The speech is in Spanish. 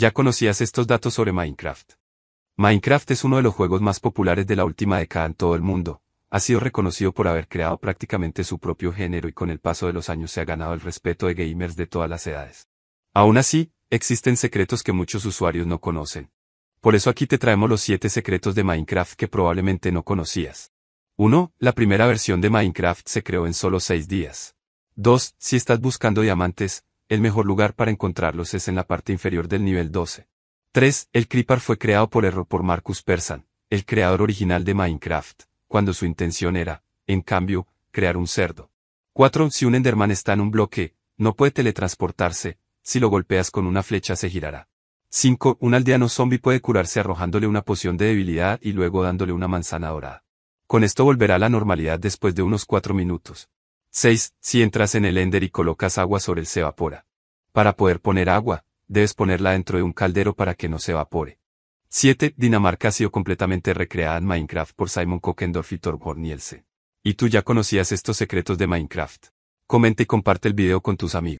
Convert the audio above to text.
Ya conocías estos datos sobre Minecraft. Minecraft es uno de los juegos más populares de la última década en todo el mundo. Ha sido reconocido por haber creado prácticamente su propio género y con el paso de los años se ha ganado el respeto de gamers de todas las edades. Aún así, existen secretos que muchos usuarios no conocen. Por eso aquí te traemos los 7 secretos de Minecraft que probablemente no conocías. 1. La primera versión de Minecraft se creó en solo 6 días. 2. Si estás buscando diamantes, el mejor lugar para encontrarlos es en la parte inferior del nivel 12. 3. El Creeper fue creado por error por Marcus Persan, el creador original de Minecraft, cuando su intención era, en cambio, crear un cerdo. 4. Si un Enderman está en un bloque, no puede teletransportarse, si lo golpeas con una flecha se girará. 5. Un aldeano zombie puede curarse arrojándole una poción de debilidad y luego dándole una manzana dorada. Con esto volverá a la normalidad después de unos 4 minutos. 6. Si entras en el Ender y colocas agua sobre él se evapora. Para poder poner agua, debes ponerla dentro de un caldero para que no se evapore. 7. Dinamarca ha sido completamente recreada en Minecraft por Simon Kokendorf y Thor Y tú ya conocías estos secretos de Minecraft. Comenta y comparte el video con tus amigos.